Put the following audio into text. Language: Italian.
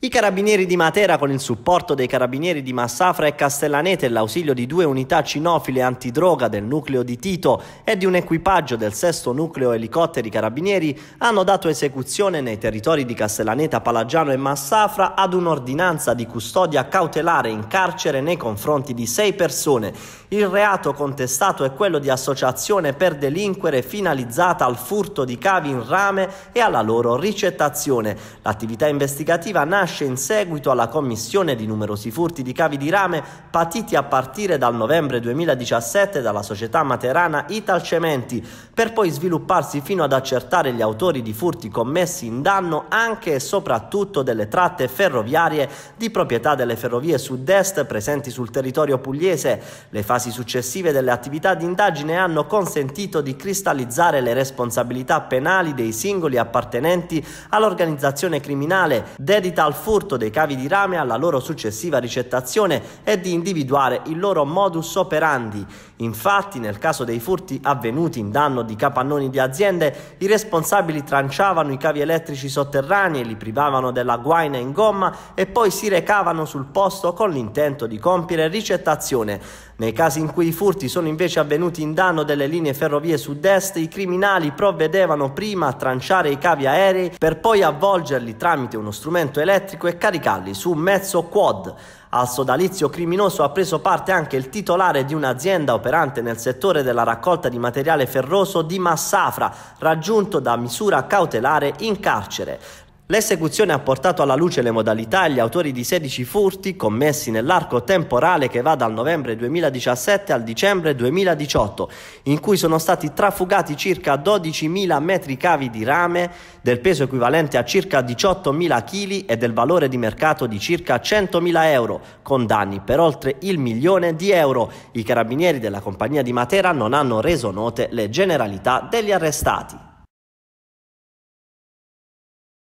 I carabinieri di Matera, con il supporto dei carabinieri di Massafra e Castellaneta e l'ausilio di due unità cinofile antidroga del nucleo di Tito e di un equipaggio del sesto nucleo elicotteri carabinieri, hanno dato esecuzione nei territori di Castellaneta, Palagiano e Massafra ad un'ordinanza di custodia cautelare in carcere nei confronti di sei persone. Il reato contestato è quello di associazione per delinquere finalizzata al furto di cavi in rame e alla loro ricettazione. L'attività investigativa nasce nasce in seguito alla commissione di numerosi furti di cavi di rame patiti a partire dal novembre 2017 dalla società materana Italcementi, per poi svilupparsi fino ad accertare gli autori di furti commessi in danno anche e soprattutto delle tratte ferroviarie di proprietà delle ferrovie sud-est presenti sul territorio pugliese. Le fasi successive delle attività di indagine hanno consentito di cristallizzare le responsabilità penali dei singoli appartenenti all'organizzazione criminale dedita al furto dei cavi di rame alla loro successiva ricettazione e di individuare il loro modus operandi. Infatti, nel caso dei furti avvenuti in danno di capannoni di aziende, i responsabili tranciavano i cavi elettrici sotterranei, li privavano della guaina in gomma e poi si recavano sul posto con l'intento di compiere ricettazione. Nei casi in cui i furti sono invece avvenuti in danno delle linee ferrovie sud-est, i criminali provvedevano prima a tranciare i cavi aerei per poi avvolgerli tramite uno strumento elettrico elettrico e caricarli su un mezzo quad. Al sodalizio criminoso ha preso parte anche il titolare di un'azienda operante nel settore della raccolta di materiale ferroso di Massafra, raggiunto da misura cautelare in carcere. L'esecuzione ha portato alla luce le modalità e gli autori di 16 furti commessi nell'arco temporale che va dal novembre 2017 al dicembre 2018, in cui sono stati trafugati circa 12.000 metri cavi di rame del peso equivalente a circa 18.000 kg e del valore di mercato di circa 100.000 euro, con danni per oltre il milione di euro. I carabinieri della compagnia di Matera non hanno reso note le generalità degli arrestati.